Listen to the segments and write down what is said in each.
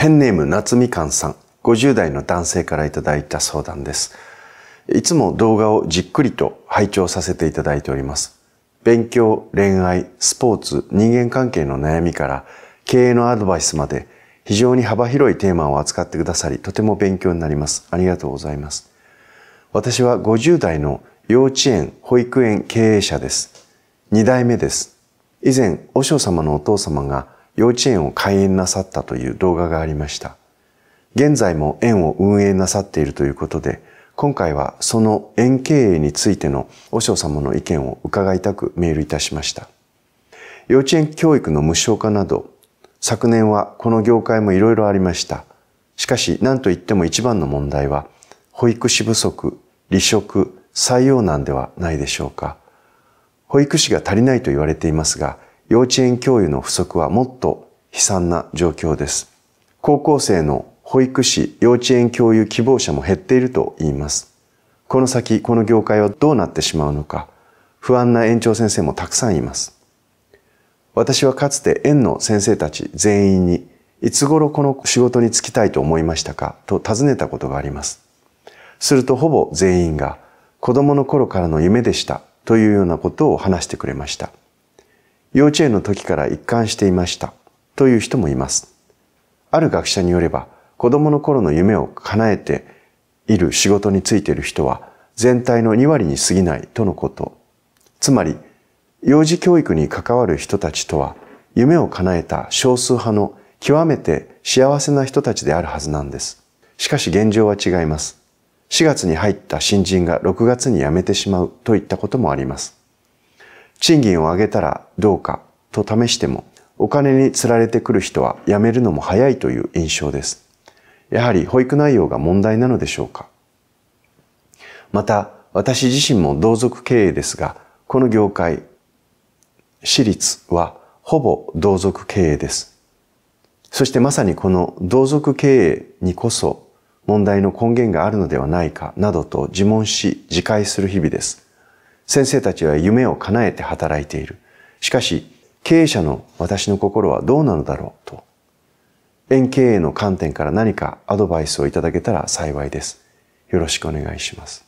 ペンネーム夏みかんさん、50代の男性からいただいた相談です。いつも動画をじっくりと拝聴させていただいております。勉強、恋愛、スポーツ、人間関係の悩みから経営のアドバイスまで非常に幅広いテーマを扱ってくださり、とても勉強になります。ありがとうございます。私は50代の幼稚園、保育園経営者です。2代目です。以前、和尚様のお父様が幼稚園を開園なさったという動画がありました。現在も園を運営なさっているということで、今回はその園経営についての和尚様の意見を伺いたくメールいたしました。幼稚園教育の無償化など、昨年はこの業界もいろいろありました。しかし何と言っても一番の問題は、保育士不足、離職、採用難ではないでしょうか。保育士が足りないと言われていますが、幼稚園教諭の不足はもっと悲惨な状況です。高校生の保育士、幼稚園教諭希望者も減っていると言います。この先、この業界はどうなってしまうのか、不安な園長先生もたくさんいます。私はかつて園の先生たち全員に、いつ頃この仕事に就きたいと思いましたかと尋ねたことがあります。するとほぼ全員が、子供の頃からの夢でしたというようなことを話してくれました。幼稚園の時から一貫していましたという人もいます。ある学者によれば、子供の頃の夢を叶えている仕事についている人は全体の2割に過ぎないとのこと。つまり、幼児教育に関わる人たちとは、夢を叶えた少数派の極めて幸せな人たちであるはずなんです。しかし現状は違います。4月に入った新人が6月に辞めてしまうといったこともあります。賃金を上げたらどうかと試しても、お金に釣られてくる人は辞めるのも早いという印象です。やはり保育内容が問題なのでしょうか。また、私自身も同族経営ですが、この業界、私立はほぼ同族経営です。そしてまさにこの同族経営にこそ問題の根源があるのではないかなどと自問し自戒する日々です。先生たちは夢を叶えて働いている。しかし、経営者の私の心はどうなのだろうと。円経営の観点から何かアドバイスをいただけたら幸いです。よろしくお願いします。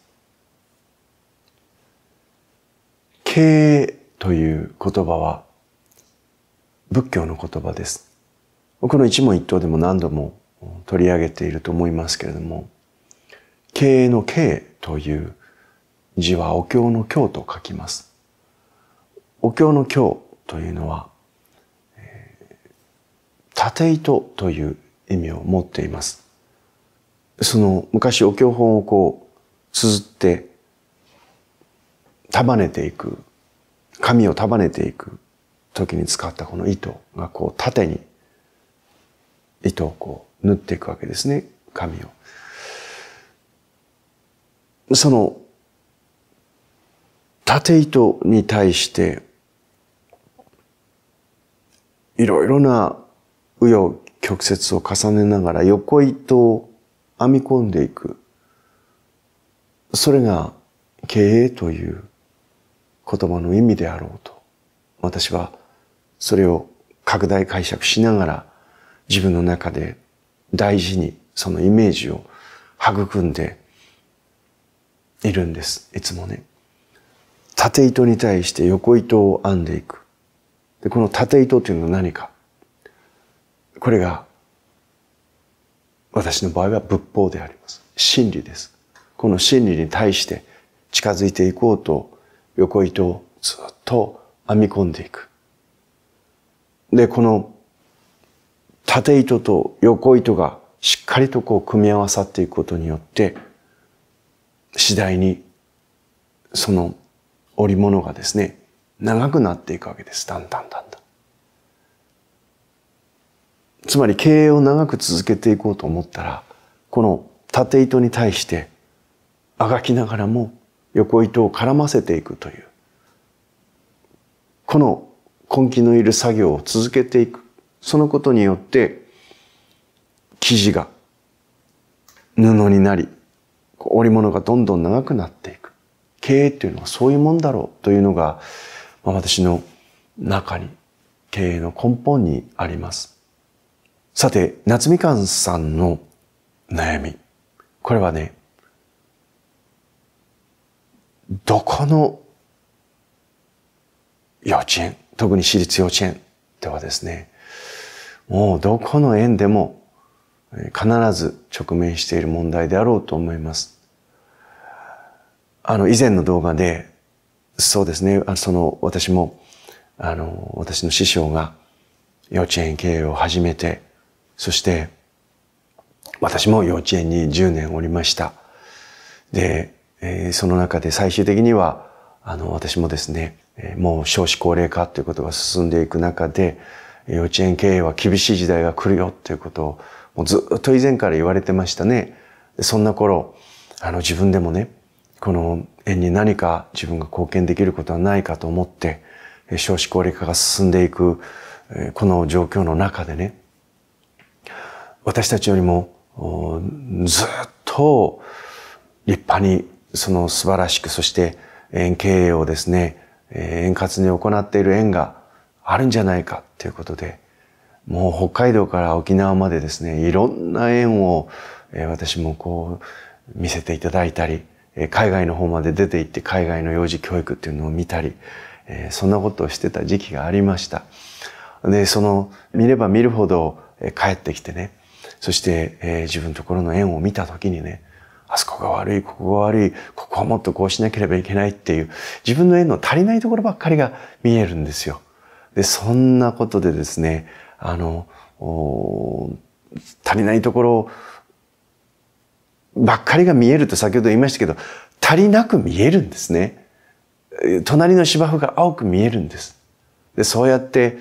経営という言葉は仏教の言葉です。僕の一問一答でも何度も取り上げていると思いますけれども、経営の経営という字はお経の経と書きます。お経の経というのは、縦糸という意味を持っています。その昔お経本をこう、綴って束ねていく、紙を束ねていく時に使ったこの糸がこう縦に糸をこう縫っていくわけですね、紙を。その縦糸に対していろいろな紆余曲折を重ねながら横糸を編み込んでいく。それが経営という言葉の意味であろうと。私はそれを拡大解釈しながら自分の中で大事にそのイメージを育んでいるんです。いつもね。縦糸に対して横糸を編んでいく。で、この縦糸というのは何か。これが、私の場合は仏法であります。真理です。この真理に対して近づいていこうと、横糸をずっと編み込んでいく。で、この縦糸と横糸がしっかりとこう組み合わさっていくことによって、次第にその織物がですね長くなっていくわけですだんだんだんだん。つまり経営を長く続けていこうと思ったらこの縦糸に対してあがきながらも横糸を絡ませていくというこの根気のいる作業を続けていくそのことによって生地が布になり織物がどんどん長くなっていく経営っていうのはそういうもんだろうというのが、まあ、私の中に、経営の根本にあります。さて、夏みかんさんの悩み。これはね、どこの幼稚園、特に私立幼稚園ではですね、もうどこの園でも必ず直面している問題であろうと思います。あの、以前の動画で、そうですね、あその、私も、あの、私の師匠が幼稚園経営を始めて、そして、私も幼稚園に10年おりました。で、えー、その中で最終的には、あの、私もですね、もう少子高齢化ということが進んでいく中で、幼稚園経営は厳しい時代が来るよということを、もうずっと以前から言われてましたね。そんな頃、あの自分でもね、この縁に何か自分が貢献できることはないかと思って、少子高齢化が進んでいく、この状況の中でね、私たちよりもずっと立派にその素晴らしく、そして園経営をですね、円滑に行っている園があるんじゃないかということで、もう北海道から沖縄までですね、いろんな縁を私もこう見せていただいたり、え海外の方まで出て行って海外の幼児教育っていうのを見たり、えそんなことをしてた時期がありました。で、その、見れば見るほど、帰ってきてね、そして、え自分のところの縁を見た時にね、あそこが悪い、ここが悪い、ここはもっとこうしなければいけないっていう、自分の縁の足りないところばっかりが見えるんですよ。で、そんなことでですね、あの、足りないところをばっかりが見えると先ほど言いましたけど、足りなく見えるんですね。隣の芝生が青く見えるんです。で、そうやって、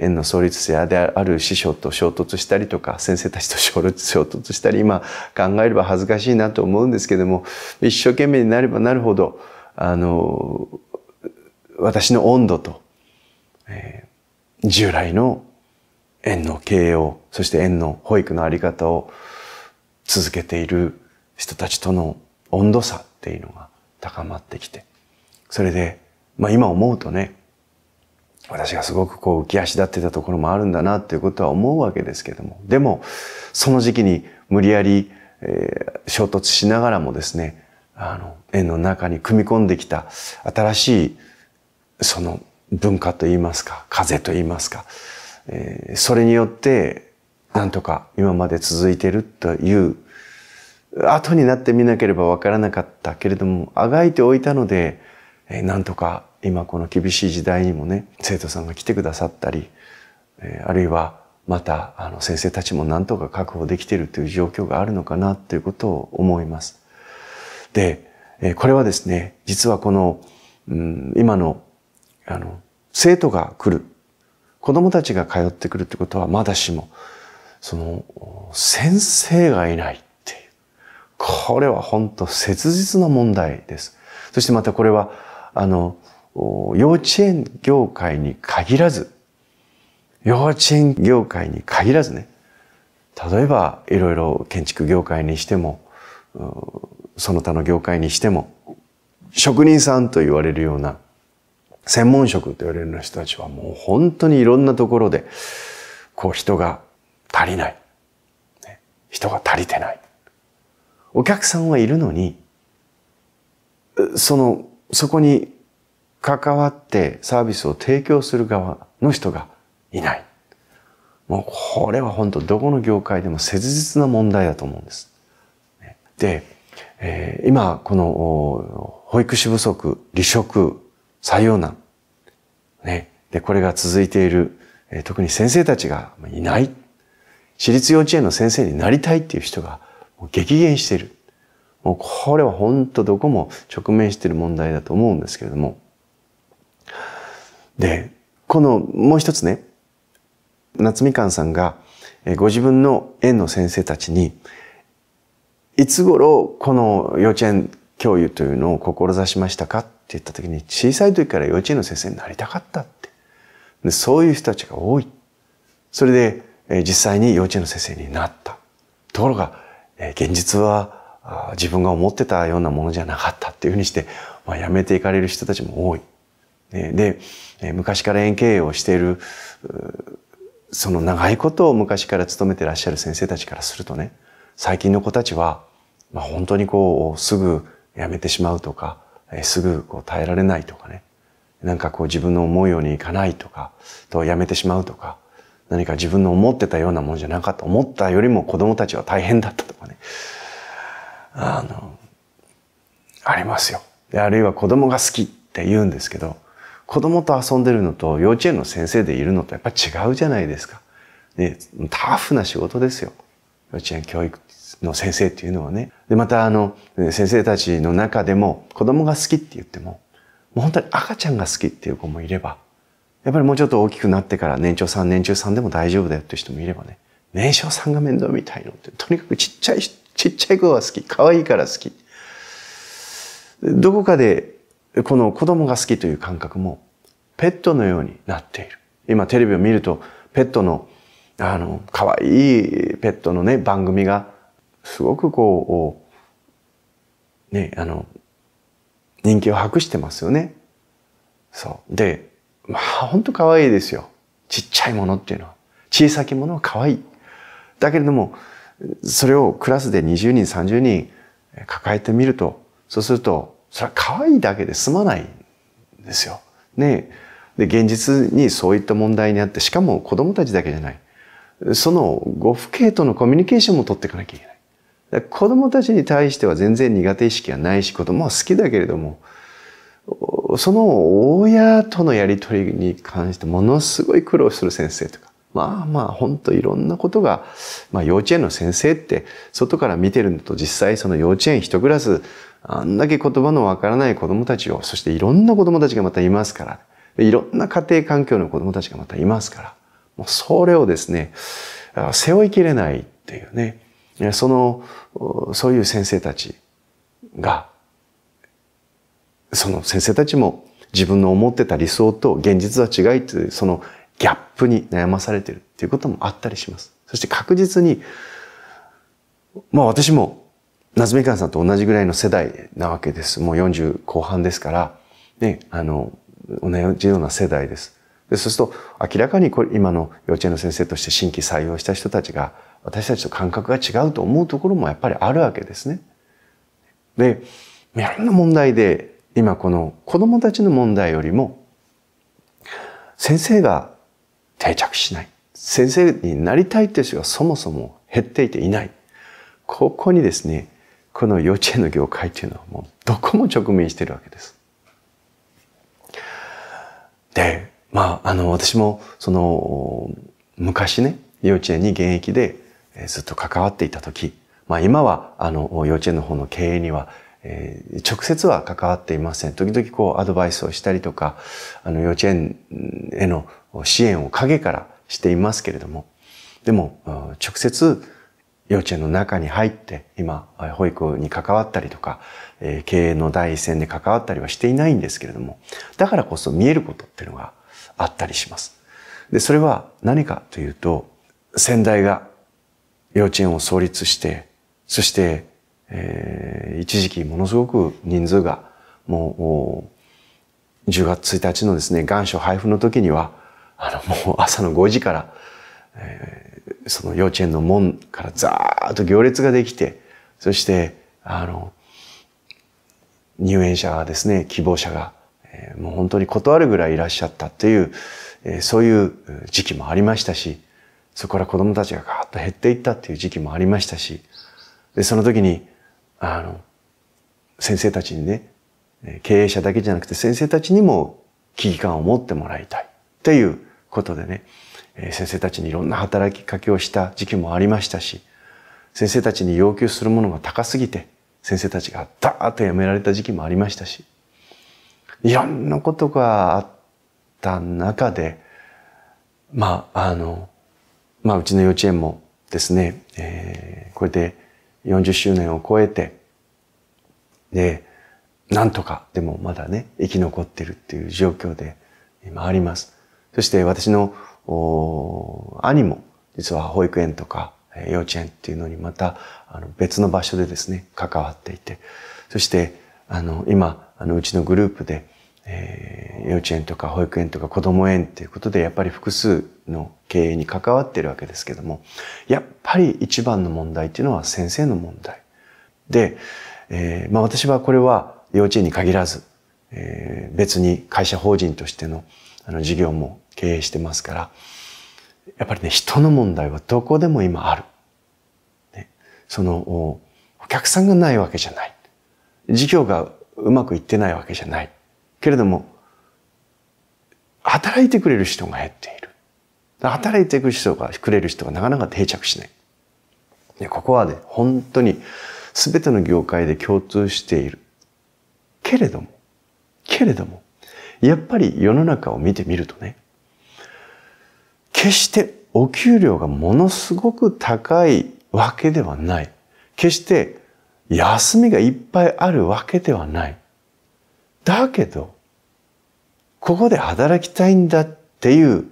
園の創立者である師匠と衝突したりとか、先生たちと衝突したり、今考えれば恥ずかしいなと思うんですけども、一生懸命になればなるほど、あの、私の温度と、えー、従来の園の経営を、そして園の保育のあり方を続けている人たちとの温度差っていうのが高まってきて、それで、まあ今思うとね、私がすごくこう浮き足立ってたところもあるんだなっていうことは思うわけですけども、でも、その時期に無理やり、えー、衝突しながらもですね、あの、円の中に組み込んできた新しい、その文化といいますか、風といいますか、えー、それによって、なんとか今まで続いているという後になってみなければわからなかったけれども、あがいておいたので、えー、なんとか今この厳しい時代にもね、生徒さんが来てくださったり、えー、あるいはまたあの先生たちもなんとか確保できているという状況があるのかなということを思います。で、えー、これはですね、実はこの、うん、今のあの生徒が来る、子供たちが通ってくるってことはまだしも、その先生がいない。これは本当切実な問題です。そしてまたこれは、あの、幼稚園業界に限らず、幼稚園業界に限らずね、例えばいろいろ建築業界にしても、その他の業界にしても、職人さんと言われるような、専門職と言われるような人たちはもう本当にいろんなところで、こう人が足りない。人が足りてない。お客さんはいるのに、その、そこに関わってサービスを提供する側の人がいない。もうこれは本当どこの業界でも切実な問題だと思うんです。で、えー、今この保育士不足、離職、採用難、ね、でこれが続いている、えー、特に先生たちがいない、私立幼稚園の先生になりたいっていう人が激減している。もうこれは本当どこも直面している問題だと思うんですけれども。で、このもう一つね、夏みかんさんがご自分の園の先生たちに、いつ頃この幼稚園教諭というのを志しましたかって言った時に、小さい時から幼稚園の先生になりたかったって。でそういう人たちが多い。それで、え実際に幼稚園の先生になった。ところが、現実は自分が思ってたようなものじゃなかったっていうふうにして、まあ、やめていかれる人たちも多い。で、昔から園経営をしている、その長いことを昔から勤めてらっしゃる先生たちからするとね、最近の子たちは、まあ、本当にこう、すぐ辞めてしまうとか、すぐこう耐えられないとかね、なんかこう自分の思うようにいかないとか、と辞めてしまうとか、何か自分の思ってたようなもんじゃなかった。思ったよりも子供たちは大変だったとかね。あの、ありますよ。で、あるいは子供が好きって言うんですけど、子供と遊んでるのと幼稚園の先生でいるのとやっぱ違うじゃないですか。ね、タフな仕事ですよ。幼稚園教育の先生っていうのはね。で、またあの、先生たちの中でも子供が好きって言っても、もう本当に赤ちゃんが好きっていう子もいれば、やっぱりもうちょっと大きくなってから年長さん年中さんでも大丈夫だよっていう人もいればね年少さんが面倒みたいのってとにかくちっちゃいちっちゃい子が好き可愛いから好きどこかでこの子供が好きという感覚もペットのようになっている今テレビを見るとペットのあの可愛いペットのね番組がすごくこうねあの人気を博してますよねそうでまあ、本当可愛いですよ。ちっちゃいものっていうのは。小さきものは可愛い。だけれども、それをクラスで20人、30人抱えてみると、そうすると、それは可愛いだけで済まないんですよ。ねで、現実にそういった問題にあって、しかも子供たちだけじゃない。そのご父兄とのコミュニケーションも取っていかなきゃいけない。子供たちに対しては全然苦手意識はないし、子供は好きだけれども、その親とのやりとりに関してものすごい苦労する先生とか、まあまあ本当いろんなことが、まあ幼稚園の先生って外から見てるのと実際その幼稚園一クラス、あんだけ言葉のわからない子供たちを、そしていろんな子供たちがまたいますから、いろんな家庭環境の子供たちがまたいますから、もうそれをですね、背負いきれないっていうね、その、そういう先生たちが、その先生たちも自分の思ってた理想と現実は違いというそのギャップに悩まされてるっていうこともあったりします。そして確実に、まあ私も、夏目かんさんと同じぐらいの世代なわけです。もう40後半ですから、ね、あの、同じような世代です。でそうすると、明らかにこれ今の幼稚園の先生として新規採用した人たちが、私たちと感覚が違うと思うところもやっぱりあるわけですね。で、いろんな問題で今この子供たちの問題よりも先生が定着しない。先生になりたいって人がそもそも減っていていない。ここにですね、この幼稚園の業界というのはもうどこも直面しているわけです。で、まあ、あの、私も、その、昔ね、幼稚園に現役でずっと関わっていた時、まあ今は、あの、幼稚園の方の経営にはえー、直接は関わっていません。時々こうアドバイスをしたりとか、あの幼稚園への支援を陰からしていますけれども、でも、直接幼稚園の中に入って、今、保育に関わったりとか、えー、経営の第一線で関わったりはしていないんですけれども、だからこそ見えることっていうのがあったりします。で、それは何かというと、先代が幼稚園を創立して、そしてえー、一時期ものすごく人数がもう10月1日のですね願書配布の時にはあのもう朝の5時から、えー、その幼稚園の門からザーッと行列ができてそしてあの入園者がですね希望者が、えー、もう本当に断るぐらいいらっしゃったっていう、えー、そういう時期もありましたしそこから子供たちがガーッと減っていったっていう時期もありましたしでその時にあの、先生たちにね、経営者だけじゃなくて先生たちにも危機感を持ってもらいたいということでね、先生たちにいろんな働きかけをした時期もありましたし、先生たちに要求するものが高すぎて、先生たちがダーッとやめられた時期もありましたし、いろんなことがあった中で、まあ、あの、まあ、うちの幼稚園もですね、えー、これで40周年を超えて、で、なんとかでもまだね、生き残ってるっていう状況で今あります。そして私の兄も実は保育園とか幼稚園っていうのにまたあの別の場所でですね、関わっていて、そしてあの今、あのうちのグループでえー、幼稚園とか保育園とか子ども園っていうことでやっぱり複数の経営に関わってるわけですけどもやっぱり一番の問題っていうのは先生の問題で、えーまあ、私はこれは幼稚園に限らず、えー、別に会社法人としてのあの事業も経営してますからやっぱりね人の問題はどこでも今ある。ね、そのお客さんがないわけじゃない。事業がうまくいってないわけじゃない。けれども、働いてくれる人が減っている。働いてく人が、くれる人がなかなか定着しない。でここはね、本当に全ての業界で共通している。けれども、けれども、やっぱり世の中を見てみるとね、決してお給料がものすごく高いわけではない。決して休みがいっぱいあるわけではない。だけど、ここで働きたいんだっていう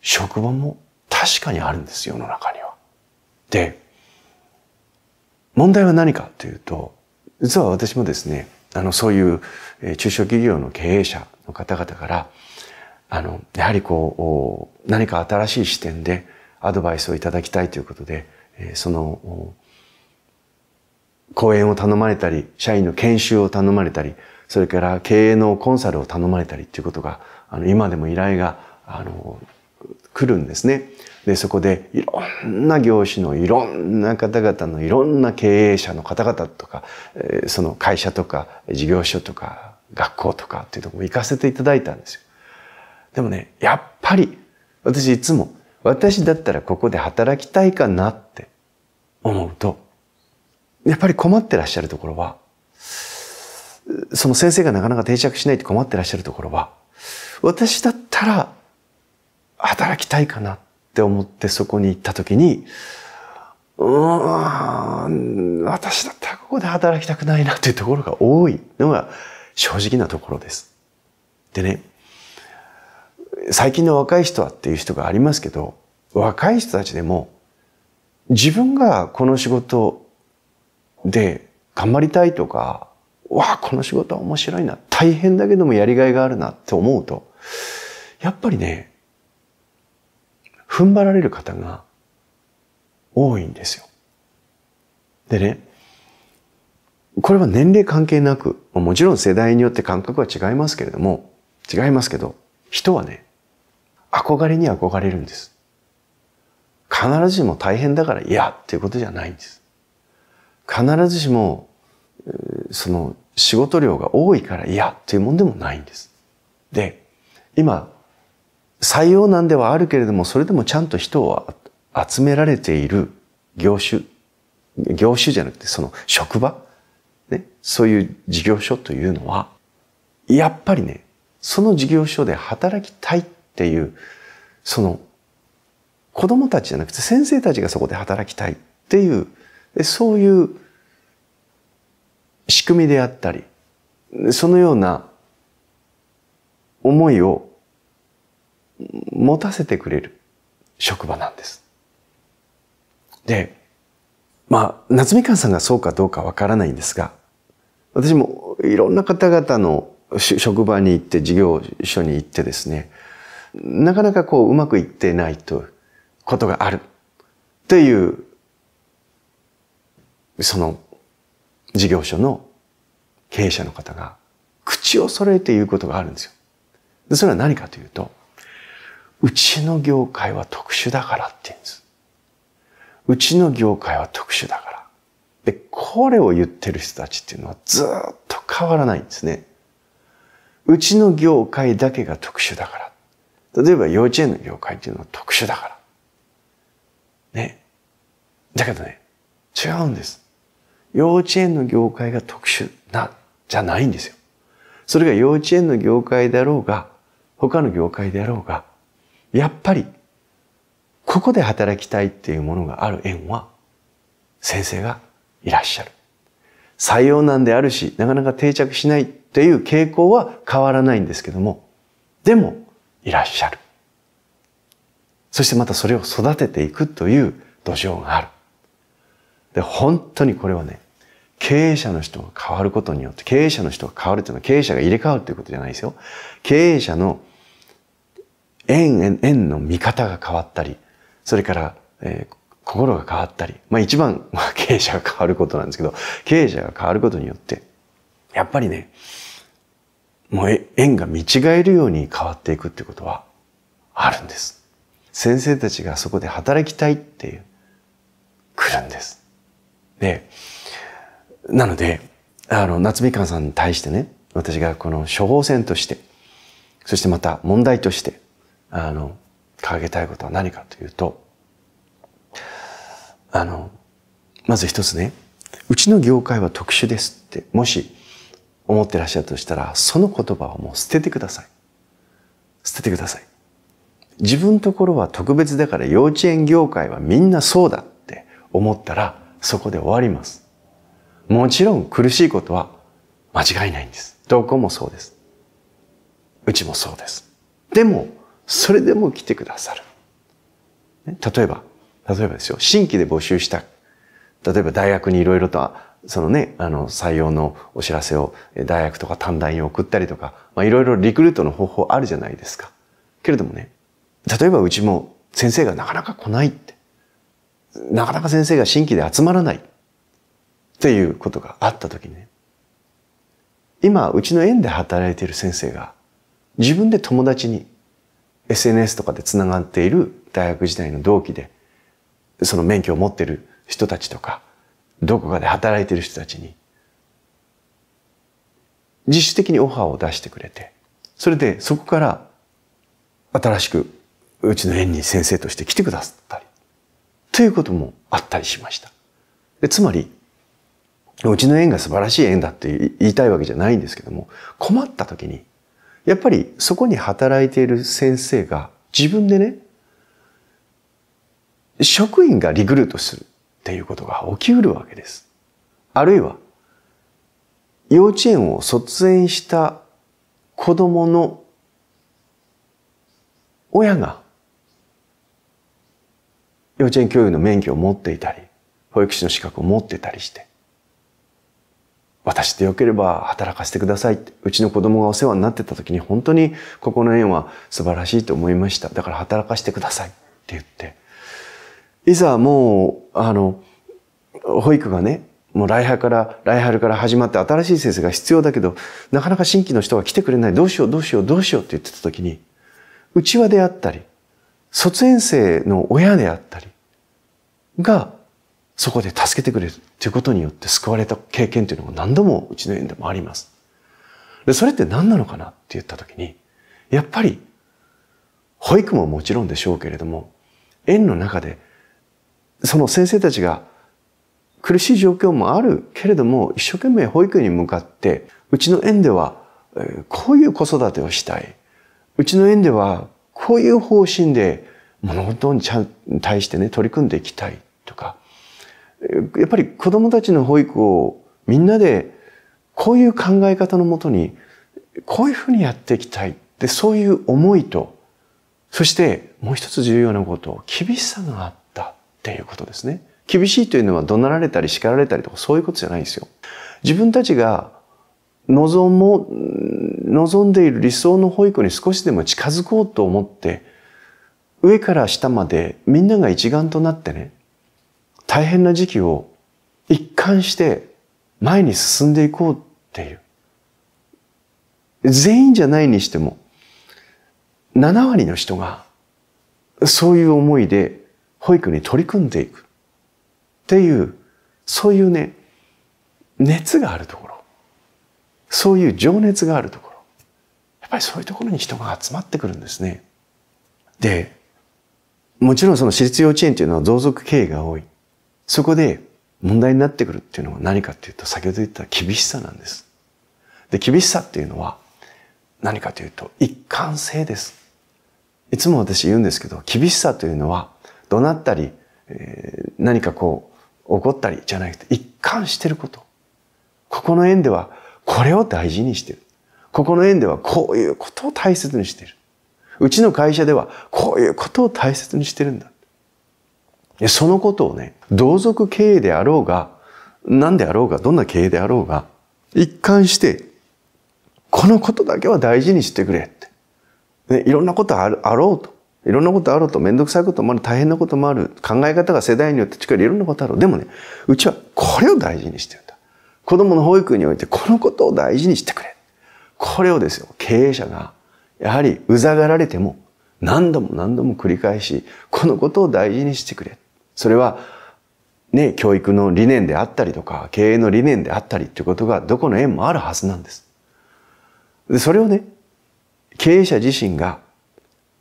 職場も確かにあるんです、世の中には。で、問題は何かというと、実は私もですね、あの、そういう中小企業の経営者の方々から、あの、やはりこう、何か新しい視点でアドバイスをいただきたいということで、その講演を頼まれたり、社員の研修を頼まれたり、それから経営のコンサルを頼まれたりっていうことが、あの、今でも依頼が、あの、来るんですね。で、そこでいろんな業種のいろんな方々のいろんな経営者の方々とか、えー、その会社とか事業所とか学校とかっていうとこも行かせていただいたんですよ。でもね、やっぱり私いつも私だったらここで働きたいかなって思うとやっぱり困ってらっしゃるところは、その先生がなかなか定着しないって困ってらっしゃるところは、私だったら働きたいかなって思ってそこに行った時に、うーん、私だったらここで働きたくないなっていうところが多いのが正直なところです。でね、最近の若い人はっていう人がありますけど、若い人たちでも自分がこの仕事で、頑張りたいとか、わあ、この仕事は面白いな。大変だけどもやりがいがあるなって思うと、やっぱりね、踏ん張られる方が多いんですよ。でね、これは年齢関係なく、もちろん世代によって感覚は違いますけれども、違いますけど、人はね、憧れに憧れるんです。必ずしも大変だから嫌っていうことじゃないんです。必ずしもその仕事量が多いから嫌ていうもんでもないんです。で、今、採用難ではあるけれども、それでもちゃんと人を集められている業種、業種じゃなくてその職場、ね、そういう事業所というのは、やっぱりね、その事業所で働きたいっていう、その子供たちじゃなくて先生たちがそこで働きたいっていうそういう仕組みであったり、そのような思いを持たせてくれる職場なんです。で、まあ、夏みかんさんがそうかどうかわからないんですが、私もいろんな方々の職場に行って事業所に行ってですね、なかなかこううまくいってないということがあるというその事業所の経営者の方が口を揃えて言うことがあるんですよ。でそれは何かというと、うちの業界は特殊だからって言うんです。うちの業界は特殊だから。で、これを言ってる人たちっていうのはずっと変わらないんですね。うちの業界だけが特殊だから。例えば幼稚園の業界っていうのは特殊だから。ね。だけどね、違うんです。幼稚園の業界が特殊な、じゃないんですよ。それが幼稚園の業界だろうが、他の業界であろうが、やっぱり、ここで働きたいっていうものがある縁は、先生がいらっしゃる。採用難であるし、なかなか定着しないっていう傾向は変わらないんですけども、でも、いらっしゃる。そしてまたそれを育てていくという土壌がある。で、本当にこれはね、経営者の人が変わることによって、経営者の人が変わるというのは経営者が入れ替わるということじゃないですよ。経営者の縁、縁の見方が変わったり、それから、えー、心が変わったり、まあ一番、まあ、経営者が変わることなんですけど、経営者が変わることによって、やっぱりね、もう縁が見違えるように変わっていくってことはあるんです。先生たちがそこで働きたいっていう、来るんです。でなのであの夏みかんさんに対してね私がこの処方箋としてそしてまた問題としてあの掲げたいことは何かというとあのまず一つねうちの業界は特殊ですってもし思ってらっしゃるとしたらその言葉をもう捨ててください捨ててください自分のところは特別だから幼稚園業界はみんなそうだって思ったらそこで終わります。もちろん苦しいことは間違いないんです。どこもそうです。うちもそうです。でも、それでも来てくださる。例えば、例えばですよ、新規で募集した。例えば大学にいろいろと、そのね、あの、採用のお知らせを大学とか短大に送ったりとか、まあいろいろリクルートの方法あるじゃないですか。けれどもね、例えばうちも先生がなかなか来ないってなかなか先生が新規で集まらないっていうことがあった時ね、今、うちの園で働いている先生が、自分で友達に SNS とかで繋がっている大学時代の同期で、その免許を持っている人たちとか、どこかで働いている人たちに、自主的にオファーを出してくれて、それでそこから新しくうちの園に先生として来てくださったり、ということもあったりしました。つまり、うちの縁が素晴らしい縁だって言いたいわけじゃないんですけども、困った時に、やっぱりそこに働いている先生が自分でね、職員がリクルートするっていうことが起きうるわけです。あるいは、幼稚園を卒園した子供の親が幼稚園教諭の免許を持っていたり、保育士の資格を持っていたりして、私でよければ働かせてくださいって、うちの子供がお世話になってた時に本当にここの園は素晴らしいと思いました。だから働かせてくださいって言って、いざもう、あの、保育がね、もう来春から、来春から始まって新しい先生が必要だけど、なかなか新規の人が来てくれない。どうしよう、どうしよう、どうしようって言ってた時に、うちわであったり、卒園生の親であったり、がそこで助けてくれるということによって救われた経験というのも何度もうちの園でもあります。で、それって何なのかなって言ったときに、やっぱり、保育ももちろんでしょうけれども、園の中で、その先生たちが苦しい状況もあるけれども、一生懸命保育に向かって、うちの園ではこういう子育てをしたい。うちの園ではこういう方針で物事にちゃん対してね、取り組んでいきたいとか、やっぱり子供たちの保育をみんなでこういう考え方のもとに、こういうふうにやっていきたい。って、そういう思いと、そしてもう一つ重要なこと、厳しさがあったっていうことですね。厳しいというのは怒鳴られたり叱られたりとかそういうことじゃないんですよ。自分たちが望も、望んでいる理想の保育に少しでも近づこうと思って、上から下までみんなが一丸となってね、大変な時期を一貫して前に進んでいこうっていう。全員じゃないにしても、7割の人がそういう思いで保育に取り組んでいくっていう、そういうね、熱があるところ、そういう情熱があるところ、やっぱりそういうところに人が集まってくるんですね。で、もちろんその私立幼稚園というのは同族経営が多い。そこで問題になってくるっていうのは何かっていうと、先ほど言った厳しさなんです。で、厳しさっていうのは何かというと一貫性です。いつも私言うんですけど、厳しさというのは怒鳴ったり、えー、何かこう怒ったりじゃなくて一貫してること。ここの縁ではこれを大事にしてる。ここの縁ではこういうことを大切にしてる。うちの会社ではこういうことを大切にしてるんだ。そのことをね、同族経営であろうが、何であろうが、どんな経営であろうが、一貫して、このことだけは大事にしてくれって。ね、いろんなことあろうと。いろんなことあろうと、めんどくさいこともある、大変なこともある、考え方が世代によって違う、いろんなことあろう。でもね、うちはこれを大事にしてるんだ。子供の保育において、このことを大事にしてくれ。これをですよ、経営者がやはりうざがられても何度も何度も繰り返し、このことを大事にしてくれ。それは、ね、教育の理念であったりとか、経営の理念であったりということがどこの縁もあるはずなんです。で、それをね、経営者自身が、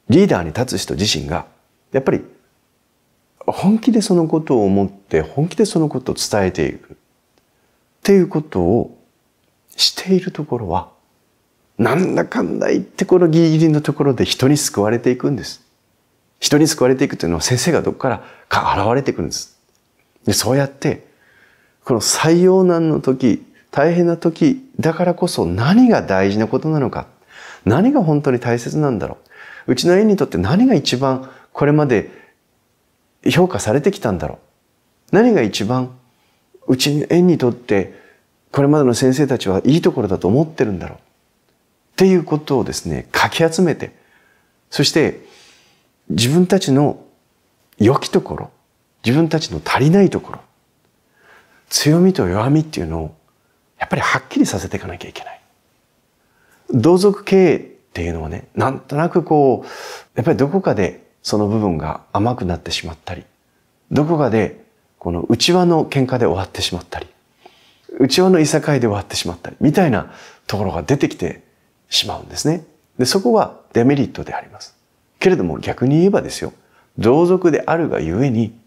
リーダーに立つ人自身が、やっぱり、本気でそのことを思って、本気でそのことを伝えていく。っていうことをしているところは、なんだかんだ言ってこのギリギリのところで人に救われていくんです。人に救われていくというのは先生がどこからか現れてくるんです。でそうやって、この最用難の時、大変な時だからこそ何が大事なことなのか、何が本当に大切なんだろう。うちの園にとって何が一番これまで評価されてきたんだろう。何が一番うちの園にとってこれまでの先生たちはいいところだと思ってるんだろう。っていうことをですね、かき集めて、そして自分たちの良きところ、自分たちの足りないところ、強みと弱みっていうのをやっぱりはっきりさせていかなきゃいけない。同族経営っていうのはね、なんとなくこう、やっぱりどこかでその部分が甘くなってしまったり、どこかでこの内輪の喧嘩で終わってしまったり、内輪のいさかいで終わってしまったり、みたいなところが出てきてしまうんですね。で、そこはデメリットであります。けれども逆に言えばですよ、同族であるがゆえに、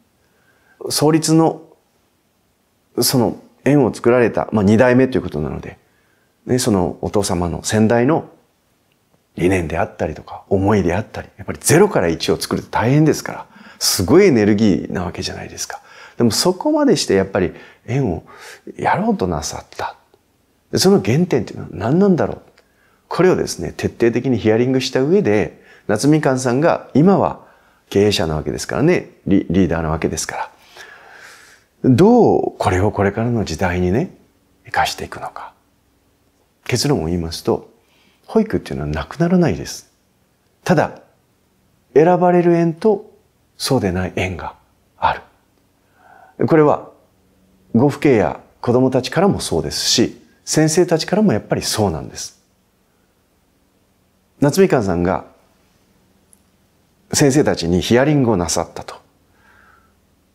創立の、その縁を作られた、まあ、二代目ということなので、ね、そのお父様の先代の理念であったりとか、思いであったり、やっぱり0から1を作ると大変ですから、すごいエネルギーなわけじゃないですか。でもそこまでしてやっぱり縁をやろうとなさった。その原点っていうのは何なんだろうこれをですね、徹底的にヒアリングした上で、夏みかんさんが今は経営者なわけですからね、リリーダーなわけですから、どうこれをこれからの時代にね、生かしていくのか。結論を言いますと、保育っていうのはなくならないです。ただ、選ばれる縁とそうでない縁がある。これは、ご父兄や子供たちからもそうですし、先生たちからもやっぱりそうなんです。夏みかんさんが先生たちにヒアリングをなさったと。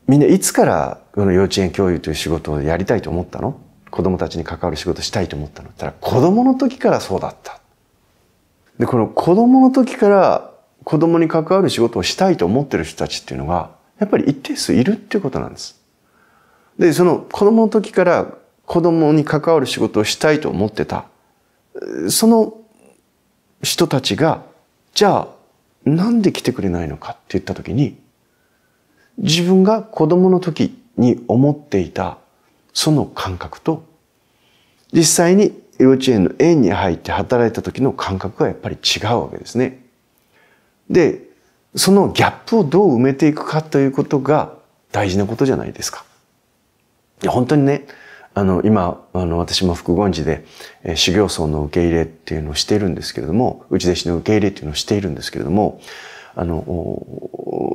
みんないつからこの幼稚園教諭という仕事をやりたいと思ったの子供たちに関わる仕事したいと思ったのっったら子供の時からそうだった。で、この子供の時から子供に関わる仕事をしたいと思ってる人たちっていうのがやっぱり一定数いるっていうことなんです。で、その子供の時から子供に関わる仕事をしたいと思ってた。その人たちが、じゃあ、なんで来てくれないのかって言った時に、自分が子供の時に思っていたその感覚と、実際に幼稚園の園に入って働いた時の感覚はやっぱり違うわけですね。で、そのギャップをどう埋めていくかということが大事なことじゃないですか。本当にね、あの、今、あの、私も副言寺で、えー、修行僧の受け入れっていうのをしているんですけれども、内弟子の受け入れっていうのをしているんですけれども、あの、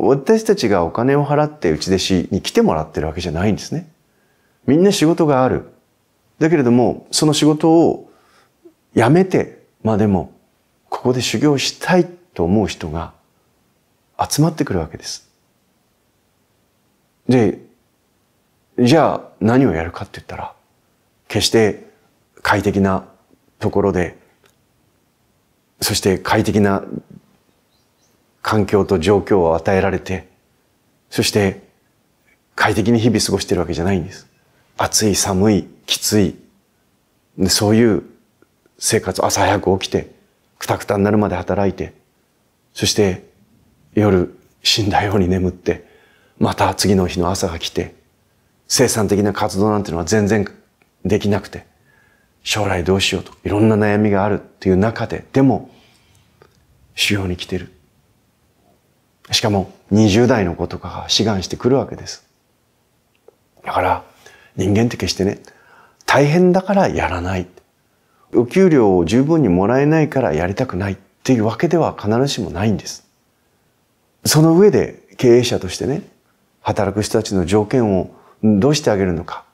私たちがお金を払って内弟子に来てもらってるわけじゃないんですね。みんな仕事がある。だけれども、その仕事を辞めて、まあでも、ここで修行したいと思う人が集まってくるわけです。で、じゃあ何をやるかって言ったら、決して快適なところで、そして快適な環境と状況を与えられて、そして快適に日々過ごしているわけじゃないんです。暑い、寒い、きつい。そういう生活、朝早く起きて、くたくたになるまで働いて、そして夜死んだように眠って、また次の日の朝が来て、生産的な活動なんていうのは全然できなくて、将来どうしようといろんな悩みがあるっていう中で、でも、主要に来てる。しかも、20代の子とかが志願してくるわけです。だから、人間って決してね、大変だからやらない。お給料を十分にもらえないからやりたくないっていうわけでは必ずしもないんです。その上で経営者としてね、働く人たちの条件をどうしてあげるのか。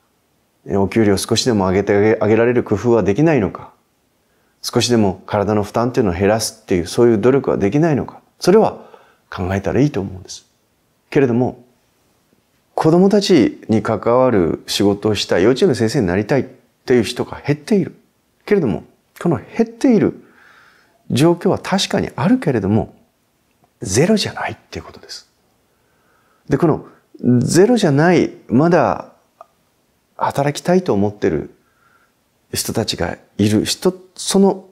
お給料少しでも上げてあげられる工夫はできないのか少しでも体の負担っていうのを減らすっていうそういう努力はできないのかそれは考えたらいいと思うんです。けれども子供たちに関わる仕事をしたい幼稚園の先生になりたいっていう人が減っている。けれどもこの減っている状況は確かにあるけれどもゼロじゃないっていうことです。で、このゼロじゃない、まだ働きたいと思ってる人たちがいる人、その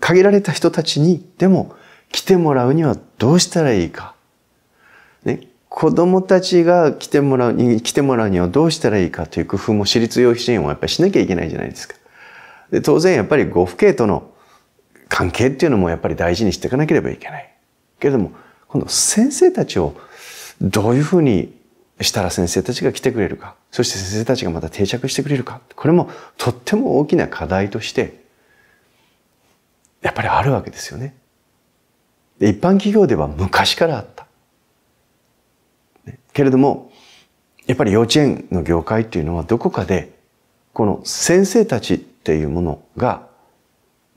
限られた人たちにでも来てもらうにはどうしたらいいか。ね、子供たちが来てもらうに、来てもらうにはどうしたらいいかという工夫も私立養育支援はやっぱりしなきゃいけないじゃないですか。で当然やっぱりご父兄との関係っていうのもやっぱり大事にしていかなければいけない。けれども、今度先生たちをどういうふうにしたら先生たちが来てくれるか、そして先生たちがまた定着してくれるか、これもとっても大きな課題として、やっぱりあるわけですよね。一般企業では昔からあった。けれども、やっぱり幼稚園の業界っていうのはどこかで、この先生たちっていうものが、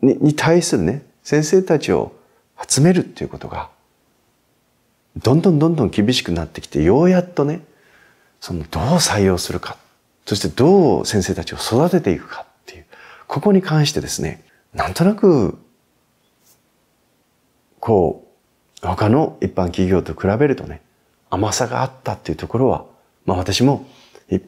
にに対するね、先生たちを集めるっていうことが、どんどんどんどん厳しくなってきて、ようやっとね、そのどう採用するか、そしてどう先生たちを育てていくかっていう、ここに関してですね、なんとなく、こう、他の一般企業と比べるとね、甘さがあったっていうところは、まあ私も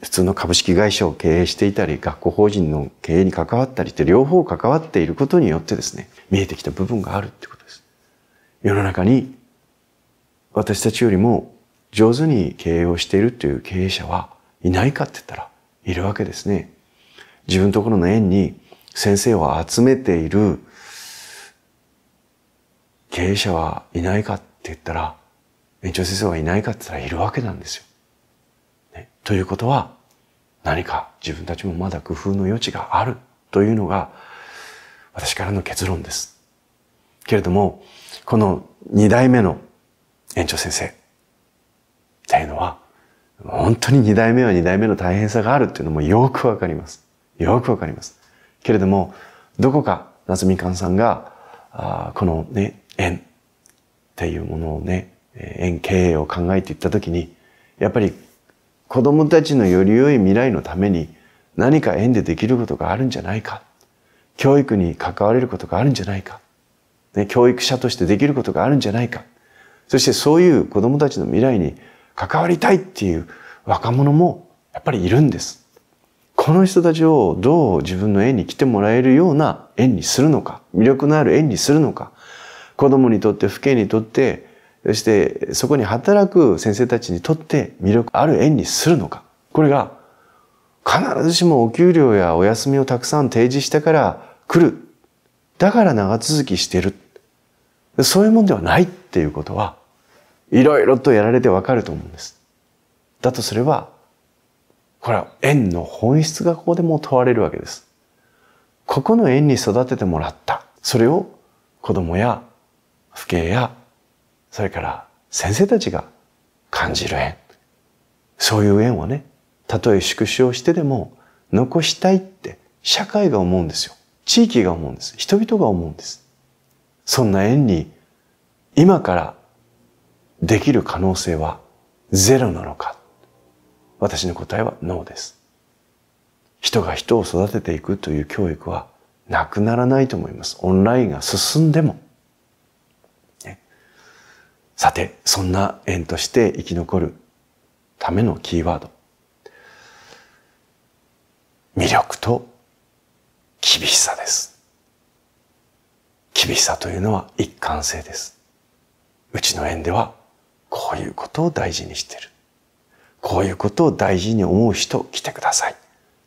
普通の株式会社を経営していたり、学校法人の経営に関わったりって両方関わっていることによってですね、見えてきた部分があるってことです。世の中に私たちよりも上手に経営をしているという経営者はいないかって言ったらいるわけですね。自分のところの園に先生を集めている経営者はいないかって言ったら、園長先生はいないかって言ったらいるわけなんですよ。ね、ということは、何か自分たちもまだ工夫の余地があるというのが、私からの結論です。けれども、この二代目の園長先生、っていうのは本当に二代目は二代目の大変さがあるっていうのもよくわかります。よくわかります。けれども、どこか夏みかんさんが、あこのね、縁っていうものをね、縁経営を考えていったときに、やっぱり子供たちのより良い未来のために何か縁でできることがあるんじゃないか。教育に関われることがあるんじゃないか。ね、教育者としてできることがあるんじゃないか。そしてそういう子供たちの未来に関わりたいっていう若者もやっぱりいるんです。この人たちをどう自分の園に来てもらえるような園にするのか、魅力のある園にするのか、子供にとって、父兄にとって、そしてそこに働く先生たちにとって魅力ある園にするのか。これが必ずしもお給料やお休みをたくさん提示してから来る。だから長続きしてる。そういうもんではないっていうことはいろいろとやられてわかると思うんです。だとすれば、これは縁の本質がここでも問われるわけです。ここの縁に育ててもらった。それを子供や父兄や、それから先生たちが感じる縁。そういう縁をね、たとえ縮小してでも残したいって社会が思うんですよ。地域が思うんです。人々が思うんです。そんな縁に今からできる可能性はゼロなのか私の答えはノーです。人が人を育てていくという教育はなくならないと思います。オンラインが進んでも。ね、さて、そんな縁として生き残るためのキーワード。魅力と厳しさです。厳しさというのは一貫性です。うちの縁ではこういうことを大事にしてる。こういうことを大事に思う人来てください。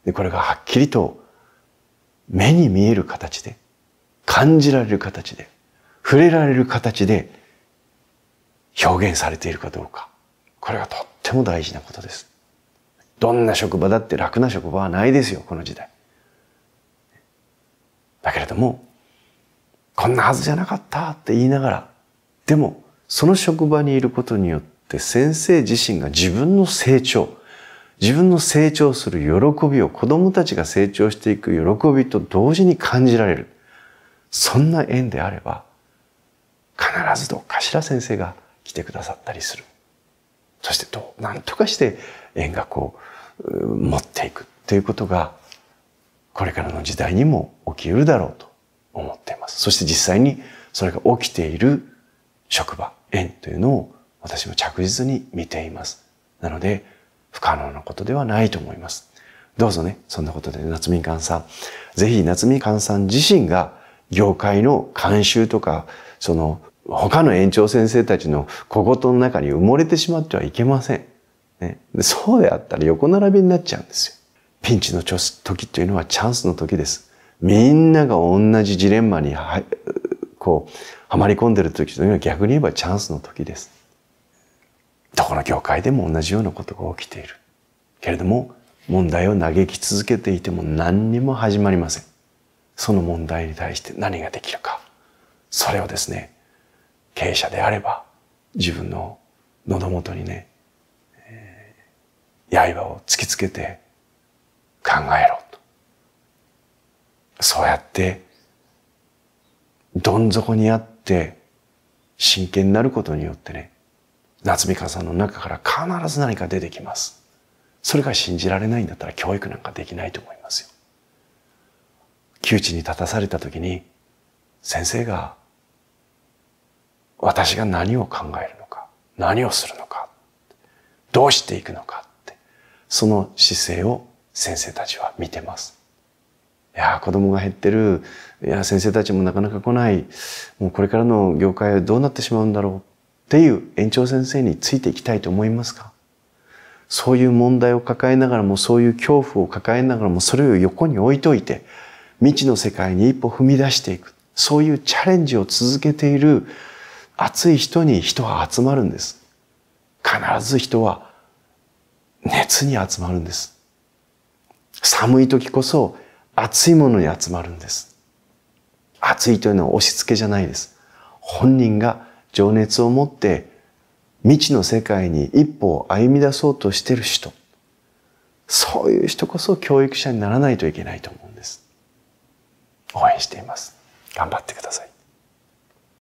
で、これがはっきりと目に見える形で、感じられる形で、触れられる形で表現されているかどうか。これがとっても大事なことです。どんな職場だって楽な職場はないですよ、この時代。だけれども、こんなはずじゃなかったって言いながら、でもその職場にいることによって先生自身が自分の成長、自分の成長する喜びを子供たちが成長していく喜びと同時に感じられる。そんな縁であれば、必ずどっかしら先生が来てくださったりする。そしてどう、なんとかして縁がこう、持っていくっていうことが、これからの時代にも起きるだろうと思っています。そして実際にそれが起きている職場、縁というのを私も着実に見ています。なので、不可能なことではないと思います。どうぞね、そんなことで夏みかんさん、ぜひ夏みかんさん自身が業界の監修とか、その他の園長先生たちの小言の中に埋もれてしまってはいけません。ね、そうであったら横並びになっちゃうんですよ。ピンチの時というのはチャンスの時です。みんなが同じジレンマにこう、はまり込んでる時というのは逆に言えばチャンスの時です。どこの業界でも同じようなことが起きている。けれども、問題を嘆き続けていても何にも始まりません。その問題に対して何ができるか。それをですね、経営者であれば、自分の喉元にね、えー、刃を突きつけて考えろと。そうやってどん底にあって真剣になることによってね、夏美香さんの中から必ず何か出てきます。それが信じられないんだったら教育なんかできないと思いますよ。窮地に立たされた時に先生が私が何を考えるのか、何をするのか、どうしていくのかって、その姿勢を先生たちは見てます。いや子供が減ってるいや先生たちもなかなか来ないもうこれからの業界はどうなってしまうんだろうっていう園長先生についていきたいと思いますかそういう問題を抱えながらもそういう恐怖を抱えながらもそれを横に置いといて未知の世界に一歩踏み出していくそういうチャレンジを続けている熱い人に人は集まるんです。必ず人は熱に集まるんです。寒い時こそ熱いものに集まるんです。熱いというのは押し付けじゃないです。本人が情熱を持って未知の世界に一歩を歩み出そうとしてる人。そういう人こそ教育者にならないといけないと思うんです。応援しています。頑張ってください。